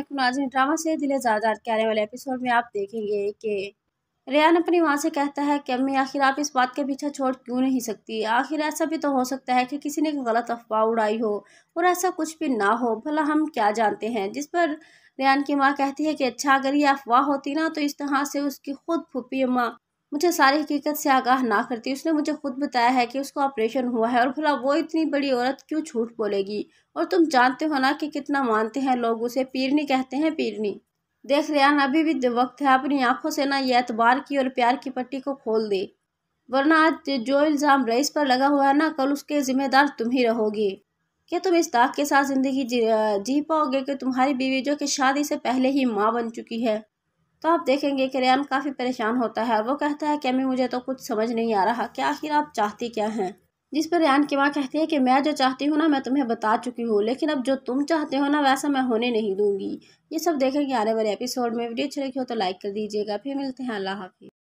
अल्लाम ड्रामा से दिले जादार के आने वाले एपिसोड में आप देखेंगे कि रेयान अपनी माँ से कहता है कि अम्मी आखिर आप इस बात का पीछा छोड़ क्यों नहीं सकती आखिर ऐसा भी तो हो सकता है कि किसी ने गलत अफवाह उड़ाई हो और ऐसा कुछ भी ना हो भला हम क्या जानते हैं जिस पर रेयान की माँ कहती है कि अच्छा अगर ये अफवाह होती ना तो इस तरह से उसकी खुद फूपी अम्मा मुझे सारी हकीकत से आगाह ना करती उसने मुझे खुद बताया है कि उसका ऑपरेशन हुआ है और भला वो इतनी बड़ी औरत क्यों झूठ बोलेगी और तुम जानते हो ना कि कितना मानते हैं लोग उसे पीरनी कहते हैं पीरनी देख रियान अभी भी वक्त है अपनी आंखों से ना ये एतबार की और प्यार की पट्टी को खोल दे वरना आज जो इल्ज़ाम रईस पर लगा हुआ है ना कल उसके ज़िम्मेदार तुम ही रहोगे क्या तुम इस दाग के साथ ज़िंदगी जी, जी पाओगे कि तुम्हारी बीवी जो कि शादी से पहले ही माँ बन चुकी है तो आप देखेंगे कि रेयान काफ़ी परेशान होता है और वो कहता है कि अम्मी मुझे तो कुछ समझ नहीं आ रहा कि आखिर आप चाहती क्या हैं जिस पर रैन की माँ कहती है कि मैं जो चाहती हूँ ना मैं तुम्हें बता चुकी हूँ लेकिन अब जो तुम चाहते हो ना वैसा मैं होने नहीं दूँगी ये सब देखेंगे आने वाले एपिसोड में वीडियो अच्छी लगी हो तो लाइक कर दीजिएगा फिर मिलते हैं अल्लाह हाफिज़